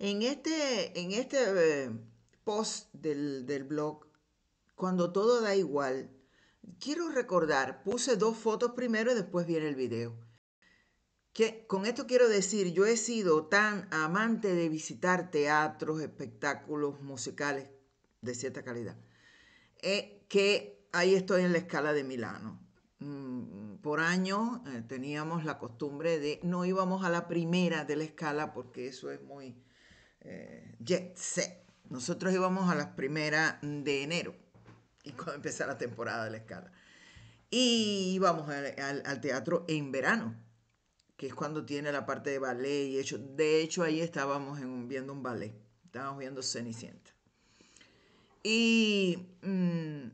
En este, en este eh, post del, blog, cuando todo da igual, quiero recordar, puse dos fotos primero y después viene el video. Que, con esto quiero decir, yo he sido tan amante de visitar teatros, espectáculos musicales de cierta calidad, eh, que ahí estoy en la escala de Milano. Mm, por años eh, teníamos la costumbre de no íbamos a la primera de la escala porque eso es muy eh, jet Nosotros íbamos a las primeras de enero, y cuando empezó la temporada de la escala. Y íbamos al, teatro en verano, que es cuando tiene la parte de ballet. Y hecho, de hecho, ahí estábamos viendo un ballet, estábamos viendo Cenicienta. Y, mm,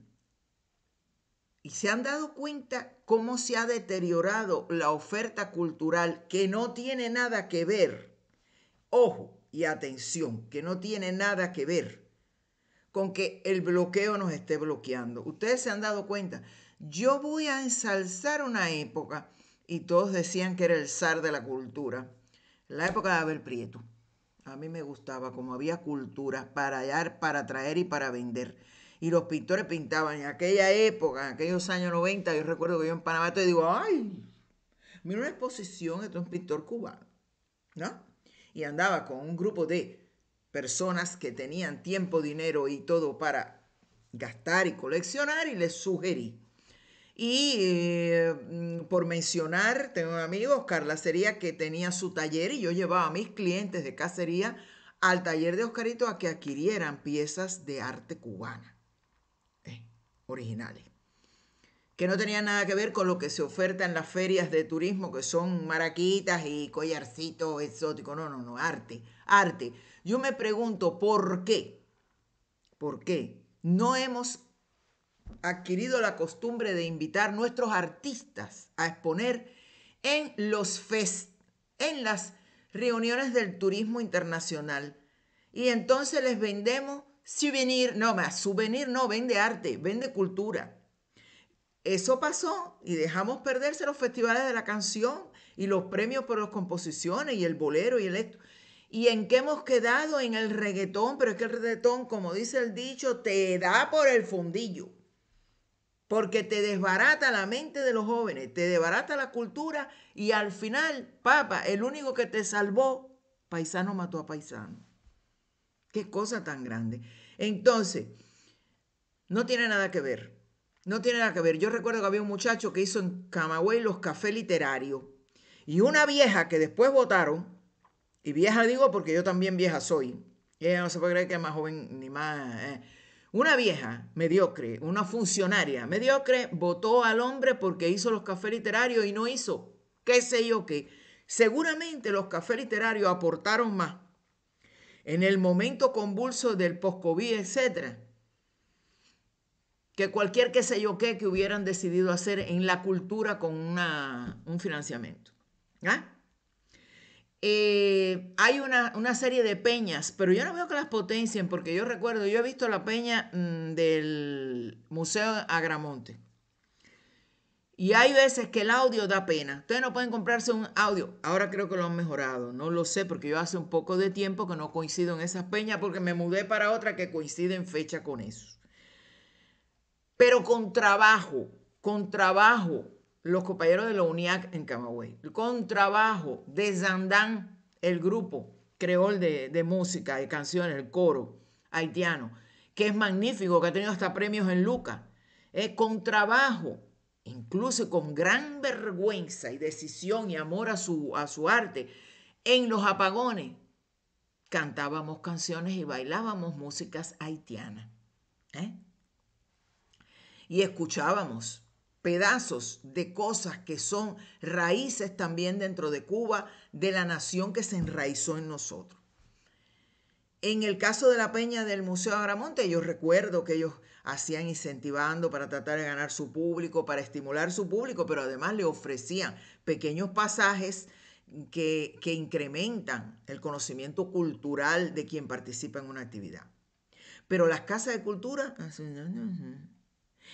y se han dado cuenta cómo se ha deteriorado la oferta cultural que no tiene nada que ver. Ojo, y atención, que no tiene nada que ver con que el bloqueo nos esté bloqueando. Ustedes se han dado cuenta, yo voy a ensalzar una época, y todos decían que era el zar de la cultura, la época de Abel Prieto. A mí me gustaba, como había cultura para hallar, para traer y para vender. Y los pintores pintaban en aquella época, en aquellos años 90, yo recuerdo que yo en Panamá te digo, ay, mira una exposición, esto es un pintor cubano, ¿no? y andaba con un grupo de personas que tenían tiempo, dinero y todo para gastar y coleccionar y les sugerí. Y eh, por mencionar, tengo un amigo, Oscar Lacería, que tenía su taller y yo llevaba a mis clientes de cacería al taller de Oscarito a que adquirieran piezas de arte cubana, eh, originales que no tenía nada que ver con lo que se oferta en las ferias de turismo, que son maraquitas y collarcitos exóticos. No, no, no, arte, arte. Yo me pregunto por qué, por qué no hemos adquirido la costumbre de invitar nuestros artistas a exponer en los fest, en las reuniones del turismo internacional. Y entonces les vendemos souvenir, no, más souvenir no, vende arte, vende cultura. Eso pasó y dejamos perderse los festivales de la canción y los premios por las composiciones y el bolero y el esto. ¿Y en qué hemos quedado? En el reggaetón, pero es que el reggaetón, como dice el dicho, te da por el fundillo. Porque te desbarata la mente de los jóvenes, te desbarata la cultura y al final, papa, el único que te salvó, paisano mató a paisano. Qué cosa tan grande. Entonces, no tiene nada que ver no tiene nada que ver. Yo recuerdo que había un muchacho que hizo en Camagüey los cafés literarios. Y una vieja que después votaron, y vieja digo porque yo también vieja soy, y ella no se puede creer que es más joven ni más... Eh. Una vieja mediocre, una funcionaria mediocre, votó al hombre porque hizo los cafés literarios y no hizo qué sé yo qué. Seguramente los cafés literarios aportaron más en el momento convulso del post-COVID, etc que cualquier qué sé yo qué que hubieran decidido hacer en la cultura con un financiamiento. Eh, hay una, serie de peñas, pero yo no veo que las potencien, porque yo recuerdo, yo he visto la peña mm, del Museo Agramonte. Y hay veces que el audio da pena. Ustedes no pueden comprarse un audio. Ahora creo que lo han mejorado. No lo sé porque yo hace un poco de tiempo que no coincido en esas peñas porque me mudé para otra que coincide en fecha con eso pero con trabajo, con trabajo, los compañeros de la UNIAC en Camagüey, con trabajo, Zandán, el grupo creol de, música, de canciones, el coro haitiano, que es magnífico, que ha tenido hasta premios en Luca. con trabajo, incluso con gran vergüenza y decisión y amor a su, a su arte, en los apagones cantábamos canciones y bailábamos músicas haitianas. ¿eh? y escuchábamos pedazos de cosas que son raíces también dentro de Cuba, de la nación que se enraizó en nosotros. En el caso de la peña del Museo Agramonte, yo recuerdo que ellos hacían incentivando para tratar de ganar su público, para estimular su público, pero además le ofrecían pequeños pasajes que, que incrementan el conocimiento cultural de quien participa en una actividad. Pero las casas de cultura,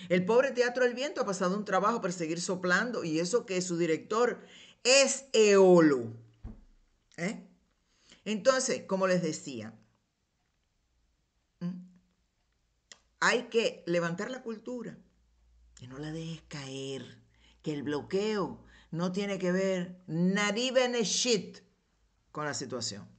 el pobre Teatro del Viento ha pasado un trabajo para seguir soplando y eso que su director es Eolo. ¿eh? Entonces, como les decía, hay que levantar la cultura, que no la dejes caer, que el bloqueo no tiene que ver, not con la situación.